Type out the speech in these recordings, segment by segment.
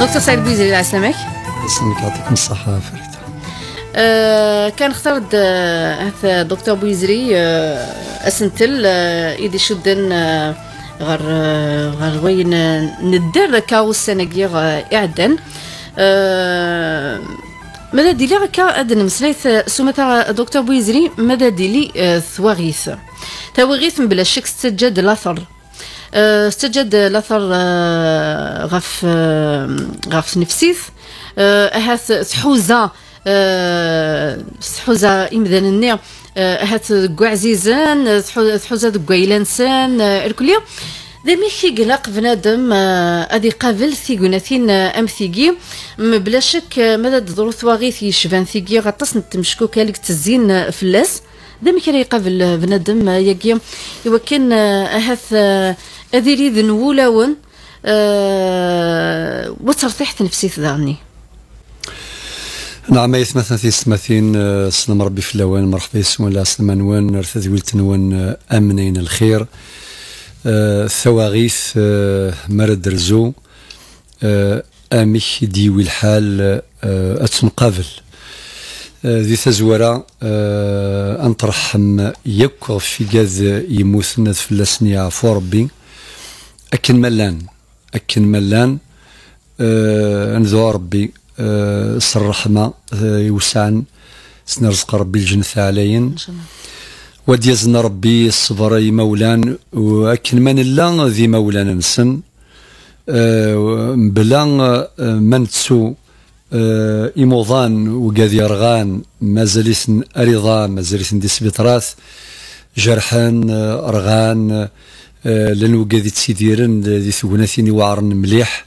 دكتور سعيد بوزيري الله يسلمك يسلمك يعطيكم الصحة فريدة أه كان اخترت آه، هذا دكتور بوزيري اسنتل آه، آه، ايدي شدن غير غر وين كاو كاوس سنقير اعدن أه ماذا لي غكا ادن مسلايت سمتا دكتور بويزري ماذا ديلي ثواغيث تواغيث بلا شك ستجد الاثر أه، استجد لاثر أه، غف أه، غف نفسيث هاث سحوزا سحوزا امذن النيا هات كوا عزيزان سحوزا دكوا يلانسان الكلية دامي كي قلق بنادم ادي قابل قناتين ام ثيكي بلا شك ماذا ثواغي في شفان ثيكي غطاس نتمشكوكا كالك تزين فلاس دامي كي يقابل بنادم ياكي يوكن هاث أذير ذن ولاون أه وترتيح نفسي تدارني نعم ايث مثلا في سماثين آه، سلم ربي في الاوان مرحبا يسون لا سلم انوان ولت تنوان آه، امنين الخير آه، ثواغيث مرد رزو أه اميك ديوي الحال اتنقابل ذي تزورة انترحم يكو في كاز في فلاسني عفو ربي اكن ملان اكن ملان آه ندعو ربي آه الرحمه آه يوسعن سنرزق ربي الجنة علينا وديزنا ربي الصبر مولان وأكن من لا ذي مولانا نسن أه بلا آه، تسو أه إموضان وقاذي آه، أرغان مازاليسن أريضان مازاليسن دي سبيطرات جرحان ارغان آه، لان وكاد تسيديرن ذي ثقناتين وعرن مليح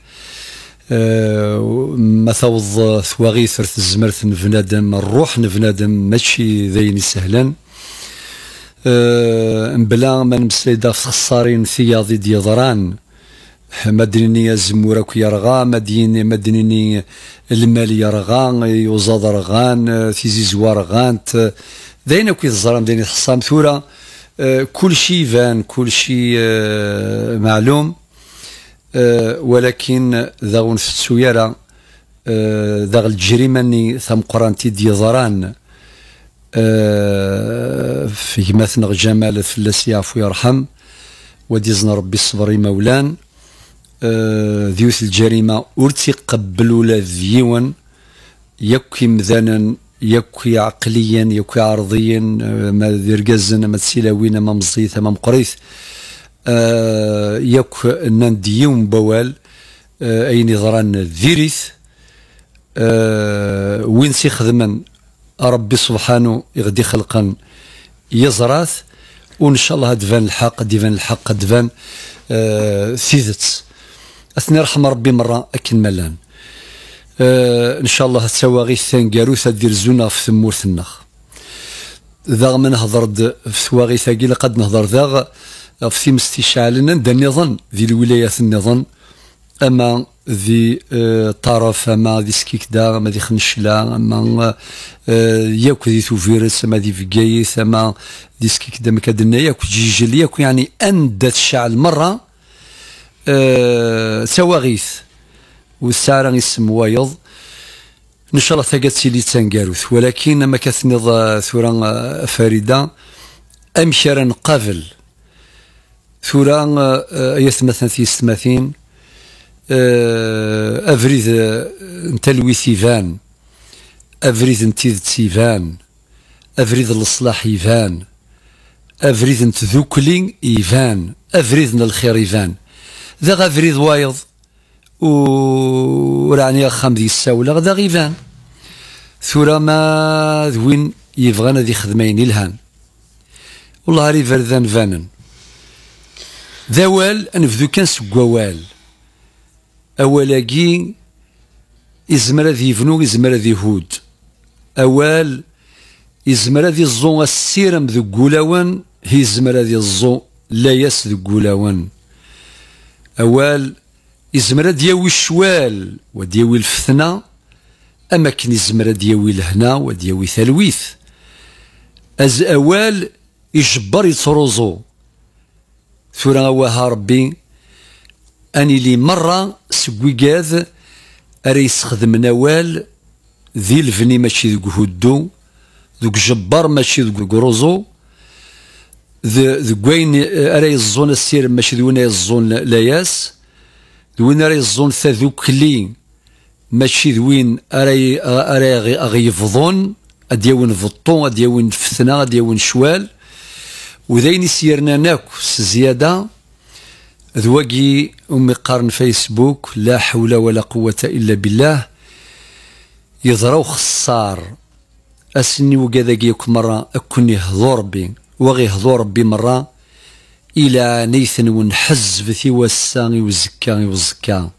آه، ما ثوض ثواغي ثرث الزمرت نفنادم الروح نفنادم ماشي ذاين سهلا آه، بلا ما نمسليدا في خصارين ثياضي ديضران مدنيني يزمور اكو يرغى مديني مدنيني المال يرغى يوزاد رغان تيزي زوار غانت داين كي الزرام داين حصام ثوره آه، كل شيء فان كل شيء آه، معلوم آه، ولكن ذاون في السويرة ذا الجريمة ني ثم قرانتي ديزران في مثل جمال فلس عفو يرحم وديزن ربي الصبر مولان ذيوث الجريمة أرتي قبلوا لا ذيوان يكي يكوي عقليا يكوي عرضيا ما ذرقزن ما تسيلاوين ما مزيث ما مقريث آه يك ننديون بوال آه، اي نظران ذيريث آه، وين سيخدمن ربي سبحانه يغدي خلقا يزراث وان شاء الله دفان الحق دفان الحق دفان ثيذت آه، اثني رحم ربي مره اكن ملان ان شاء الله تسوى ثان قاروس دير زونا في ثمورتنا ذا من هضرد في ثواغي ثاقي قد نهضر ذا في ثيم استشعالنا دا النظام ذي الولايات النظام اما ذي آه، طرف اما ذي دا اما ذي خنشلا اما آه، ياك ذي توفيرس اما ذي فقايث اما ذي دا مكادنا ياك جيجل ياك يعني اندت الشعل مره آه، سواغيث والساعة اسم وايض ان شاء الله تقات سيلي تنقاروث ولكن ما كثنض ثورا فريدة امشرا قبل ثورا آه، يثمثن آية في استماثين آه، افريد آه، نتلوي سيفان افريد نتيد سيفان افريد الاصلاح ايفان افريد نتذوكلي ايفان افريد الخير ايفان ذا غافريد وايض و راني الخام دي الساولة غدا غيفان ثورة ما ذوين يبغان هذه خدمين الهان والله ري فردان فانن ذوال انفذو كان سكوال أولاقي ازمرا ذي فنو ازمرا ذي هود أوال ازمرا ذي الزون السيرم ذو قولوان هي ازمرا ذي الزون لا يس ذو قولوان أوال يزمر دياوي الشوال ودياوي الفثنه اماكن يزمر دياوي الهنا ودياوي ثلويث از اوال يجبر يتروزو ثورا واها ربي اني لي مره سكويكاد راه يستخدم نوال ذي الفني ماشي ذوك هدو ذوك جبار ماشي ذوك كروزو ذوك وين راه يزون السير ماشي ذوك وين يزون لياس دوين راه يزون تذوكلي ماشي دوين راه راه غيفضون اديوين فطو اديوين فتنه اديوين شوال وذين سيرنا ناك زياده ذواقي امي قارن فيسبوك لا حول ولا قوه الا بالله يضرو خسار اسني وكذا مره اكوني هضور بي وغي هضور بي مره إلى نيثن ونحز في وسا يوزكا وزكا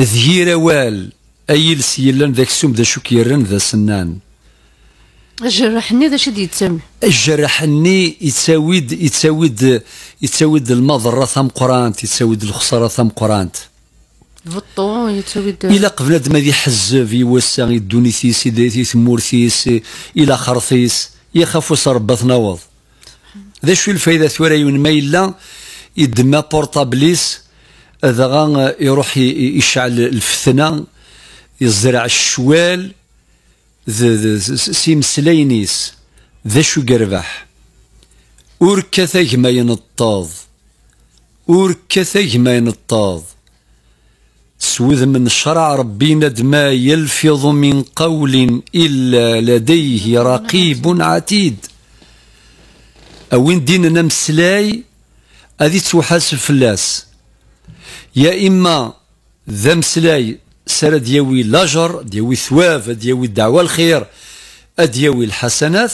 ذهير وال أيل سيلان ذاك السوم ذا شو كيرن ذا سنان الجرحني ذا شدي يتسمي الجرحني يتساويد يتساويد يتساويد المضرة ثم قرانت يتساويد الخسارة ثم قرانت بطو يتساويد إلا قبل ما يحزب في يدوني ثيس يدي ثيس ثمور ثيس إلا خرثيس يخاف وصربة نوض ذا شو الفايدة ثورة يون ما إلا يدما بورطابليس ذا يروح يشعل الفثنة يزرع الشوال سيمسلينيس ذا شو قربح ور كثاج ما ينطاض ور كثاج ما ينطاض سوذ من شرع ربي ندما يلفظ من قول إلا لديه رقيب عتيد أوين ديننا مسلاي هذه توحاسب فلاس يا إما ذا مسلاي سار دياوي لاجر دياوي ثواب دياوي الدعوة الخير أدياوي الحسنات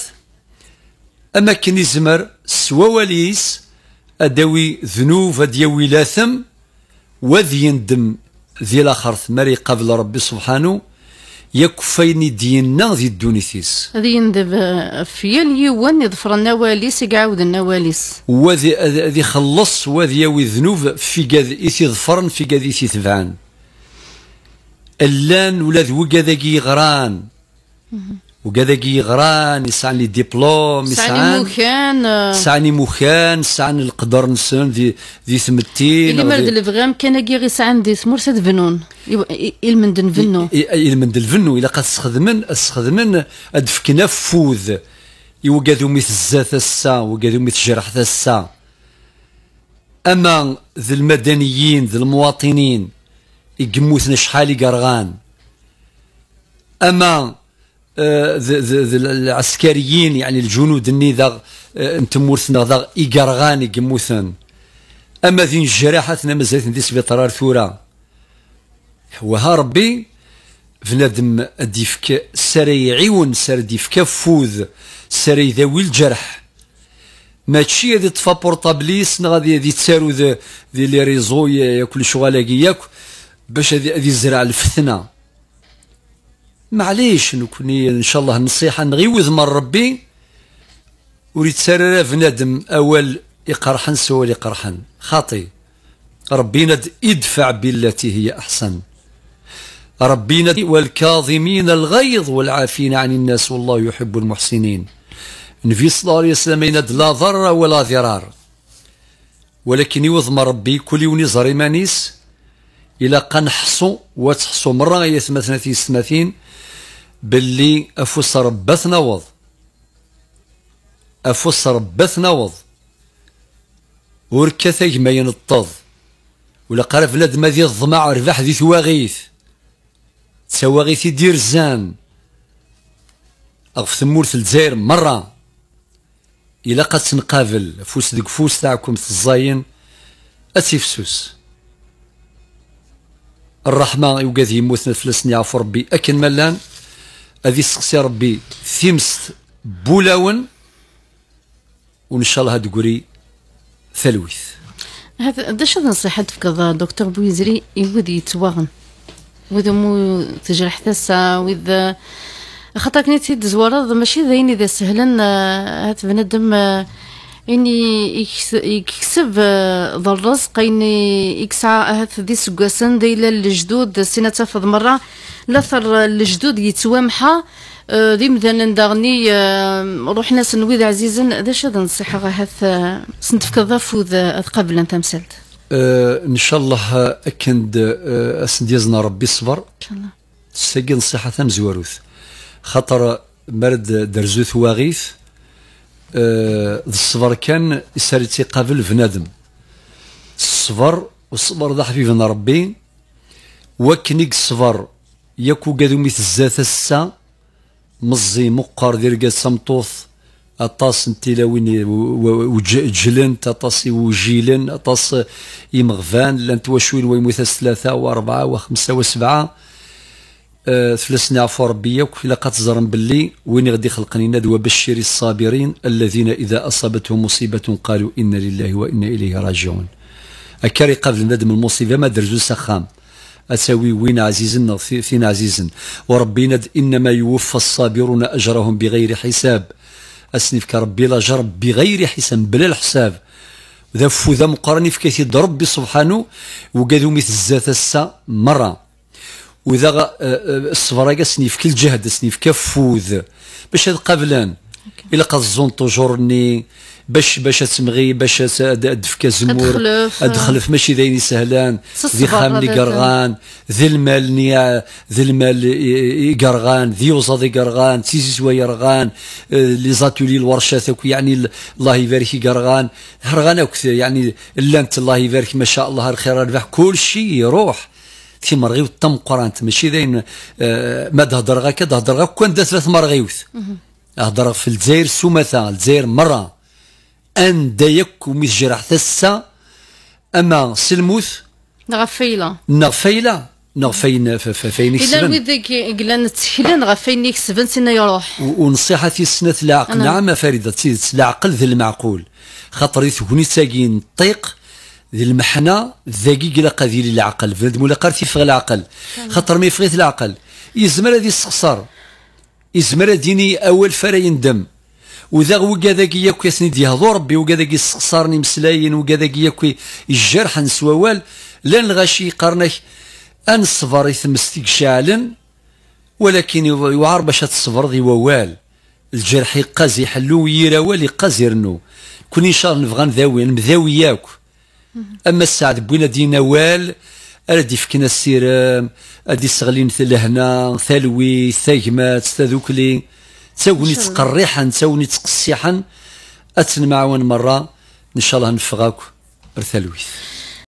أما كان يزمر سوا وليس أداوي ذنوب أدياوي لاثم وذي يندم ذي لاخر ثماري قبل ربي سبحانه يكفيني دينا ذي الدونيتيس ذي يندب في اليوان يضفر النواليس يقعود النواليس وذي ذي خلص وذي يوي ذنوب في قاد إثي ظفرن في قاد إثي تبعان اللان ولا ذوقا ذاكي غران وكذاكي غران يسعن لي ديبلوم يسعن موخان يسعن آه. موخان يسعن القدر نسن ذي ذي ثمتين اللي مرد الفغام كان كي غي سعن ذي ثمور فنون المند الفنو المند الفنو إلا قد سخدمن سخدمن ادفكنا فوذ يوقادو ميث الزات السا وقادو ميث جرح السا أما ذي المدنيين ذي المواطنين يقموثنا شحال يقرغان أما آه، ذ ذ العسكريين يعني الجنود اللي ذا آه، نتمورثنا ذا ايكارغاني قموثن أما ذين انا مازالت ندي سبيطار ثورة وها ربي بنادم ديفك سري عيون سر ديفك فوذ سري ذوي الجرح ماشي هذي طفا بورطابليس غادي هذي تسارو ذي لي ريزو ياكل شغالاكي ياك باش هذي زرع الفتنه معليش نكوني ان شاء الله النصيحه نغيوذ من ربي وريت سرر فنادم اول يقرحن سوال يقرحن خاطي ربينا ادفع بالتي هي احسن ربينا والكاظمين الغيظ والعافين عن الناس والله يحب المحسنين نفي صلى الله عليه وسلم لا ضر ولا ضرار ولكن يوظم ربي كل يوني زريمانيس الا قا نحصو وتحصو مره غي سماتنا في سماتين باللي افوس ربات نوض افوس ربات نوض وركث ما ينطض ولا في لاد ما ذي الظمع رباح ذي ثواغيث ثواغيث يدير الزان اغف ثمورث الجزائر مره الا قد تنقابل فوس دك فوس تاعكم الزاين اتيفسوس الرحمه يوقاد يموتنا فلسطين يعرف ربي اكن ملان هذه سقسي ربي ثيمست بولاون وان شاء الله تقري ثلويث هذا داش نصيحة تفكر دكتور بويزري يود يتواغن وذا مو تجرح ثاسة وذا خاطر كنتي تزورض ماشي ذاين اذا سهلا آه، هات بنادم آه، إني يعني يكسب ذا الرزق آه، إني يعني يكسع آه، هات ذي سقاسن ديلا الجدود سنة تفض مرة لثر الجدود يتوامحا ذي آه، مثلا داغني روحنا نويد عزيزا ذا شاد نصيحة هات سنتفك ذا قبل أن تمسلت ان شاء الله اكند أسنديزنا ربي الصبر ان شاء الله سجن نصيحة ثم زواروث خطر مرد درزوث واغيث آه، ذا الصبر كان يسار تيقابل فنادم الصبر والصبر ذا حبيبنا ربي وكنيك الصبر ياكو قادو ميت الزات السا مزي مقر دير قاد سمطوث اطاس لوين وجلن اطاس وجيلن اطاس يمغفان لانت وشوي ويموت ثلاثة واربعة وخمسة وسبعة آه، فلسنا عفو ربي ياك لقات كتزرم باللي وين غادي يخلقني ند وبشر الصابرين الذين اذا اصابتهم مصيبه قالوا انا لله وانا اليه راجعون اكاري قبل ندم المصيبه ما درجو سخام اساوي وين عزيزنا فين عزيزن وربي ند انما يوفى الصابرون اجرهم بغير حساب اسنفك ربي جرب بغير حساب بلا الحساب ذا فوذا مقارن في كيتي ربي سبحانه وقالوا مثل الزات السا مره واذا الصبر كاع سنيفك الجهد سنيفك فوذ باش هاد قبلان الا قاد الزون توجورني باش باش تسمغي باش دفك زمور ادخلف ماشي ذيني سهلان ذي خام لي قرغان ذي المال نيا ذي المال قرغان ذي وزا ذي قرغان تيزي زوايا رغان لي زاتولي الورشات يعني الله يبارك قرغان هرغان يعني اللانت الله يبارك ما شاء الله الخير ربح كل شيء يروح تيمرغيوت تم قرانت ماشي داين آه، ما تهضر غا كتهضر غا كون دات ثلاث مرغيوث هضر في الجزائر سمثة الجزائر مرة أن دايك وميس جراح تسا أما سلموث نغفيلة نغفيلة نغفين فين يكسبن اذا ويدك قلنا تسهلن غفين يكسبن سينا يروح ونصيحة في السنه العقل نعم فريدة العقل ذي المعقول خاطر يثبني تساقين طيق ذي المحنة الدقيق لاقى ذي العقل بنادم مولا قال تيفغى العقل خاطر ما يفغيت العقل يزمر هذه يستخسر يزمر ديني أول فرا يندم وذا وكذاك ياك ياسني ديهضو ربي وكذاك يستخسرني مسلاين وكذاك ياك الجرح نسوال لا نغاشي قرنك الصبر يثمستيك شاعلا ولكن يوعر باش تصبر ذي ووال الجرح يقاز يحلو ويراوال يقاز يرنو كون ان شاء الله نبغى نذاوي نمذاوي ياك اما السعد بوينا دينا وال ارد يفكنا السيرام ارد سغلين ثلهنا ثلوي ثيمات ثذوكلي تاوني تقريحا تاوني تقصيحا اتنمعون مره ان شاء الله نفغاك بثلويث